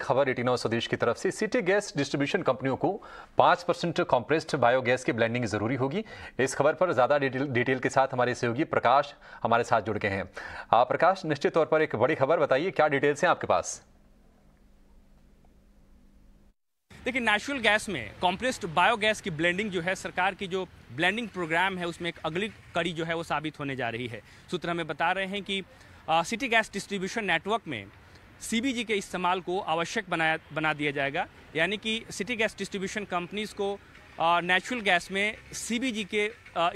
खबर इटिनौ स्वदेश की तरफ से सिटी गैस डिस्ट्रीब्यूशन कंपनियों को पाँच परसेंट कॉम्प्रेस्ड बायोगैस की ब्लेंडिंग जरूरी होगी इस खबर पर ज़्यादा डिटेल डिटेल के साथ हमारे सहयोगी प्रकाश हमारे साथ जुड़ गए हैं आप प्रकाश निश्चित तौर पर एक बड़ी खबर बताइए क्या डिटेल्स हैं आपके पास देखिए नेचुरल गैस में कॉम्प्रेस्ड बायोगैस की ब्लेंडिंग जो है सरकार की जो ब्लेंडिंग प्रोग्राम है उसमें एक अगली कड़ी जो है वो साबित होने जा रही है सूत्र हमें बता रहे हैं कि सिटी गैस डिस्ट्रीब्यूशन नेटवर्क में सीबीजी के इस्तेमाल को आवश्यक बनाया बना दिया जाएगा यानी कि सिटी गैस डिस्ट्रीब्यूशन कंपनीज़ को नेचुरल गैस में सीबीजी के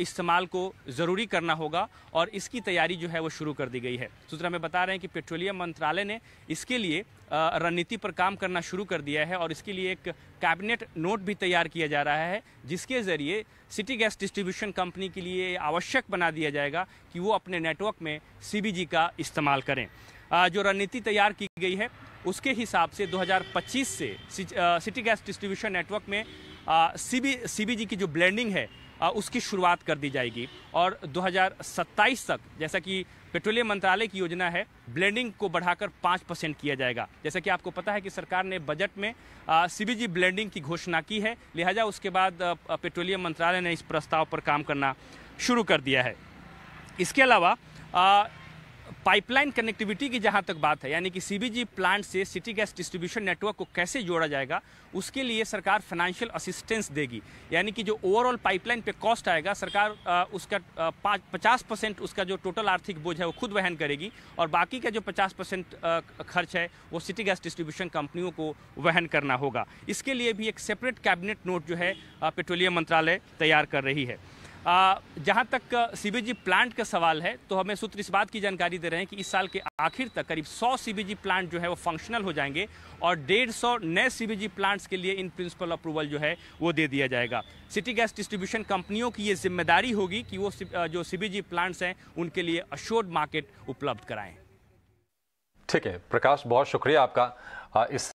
इस्तेमाल को ज़रूरी करना होगा और इसकी तैयारी जो है वो शुरू कर दी गई है सूत्र हमें बता रहे हैं कि पेट्रोलियम मंत्रालय ने इसके लिए रणनीति पर काम करना शुरू कर दिया है और इसके लिए एक कैबिनेट नोट भी तैयार किया जा रहा है जिसके ज़रिए सिटी गैस डिस्ट्रीब्यूशन कंपनी के लिए आवश्यक बना दिया जाएगा कि वो अपने नेटवर्क में सी का इस्तेमाल करें जो रणनीति तैयार की गई है उसके हिसाब से 2025 से सिटी गैस डिस्ट्रीब्यूशन नेटवर्क में सी बी की जो ब्लेंडिंग है उसकी शुरुआत कर दी जाएगी और 2027 तक जैसा कि पेट्रोलियम मंत्रालय की योजना है ब्लेंडिंग को बढ़ाकर पाँच परसेंट किया जाएगा जैसा कि आपको पता है कि सरकार ने बजट में सीबीजी ब्लेंडिंग की घोषणा की है लिहाजा उसके बाद पेट्रोलियम मंत्रालय ने इस प्रस्ताव पर काम करना शुरू कर दिया है इसके अलावा पाइपलाइन कनेक्टिविटी की जहां तक बात है यानी कि सीबीजी प्लांट से सिटी गैस डिस्ट्रीब्यूशन नेटवर्क को कैसे जोड़ा जाएगा उसके लिए सरकार फाइनेंशियल असिस्टेंस देगी यानी कि जो ओवरऑल पाइपलाइन पे कॉस्ट आएगा सरकार उसका पाँच पचास परसेंट उसका जो टोटल आर्थिक बोझ है वो खुद वहन करेगी और बाकी का जो पचास परसेंट खर्च है वो सिटी गैस डिस्ट्रीब्यूशन कंपनियों को वहन करना होगा इसके लिए भी एक सेपरेट कैबिनेट नोट जो है पेट्रोलियम मंत्रालय तैयार कर रही है जहां तक सीबीजी प्लांट का सवाल है तो हमें सूत्र इस बात की जानकारी दे रहे हैं कि इस साल के आखिर तक करीब 100 सीबीजी प्लांट जो है वो फंक्शनल हो जाएंगे और डेढ़ सौ नए सीबीजी प्लांट्स के लिए इन प्रिंसिपल अप्रूवल जो है वो दे दिया जाएगा सिटी गैस डिस्ट्रीब्यूशन कंपनियों की ये जिम्मेदारी होगी कि वो जो सी प्लांट्स हैं उनके लिए अशोर्ड मार्केट उपलब्ध कराएं ठीक है प्रकाश बहुत शुक्रिया आपका इस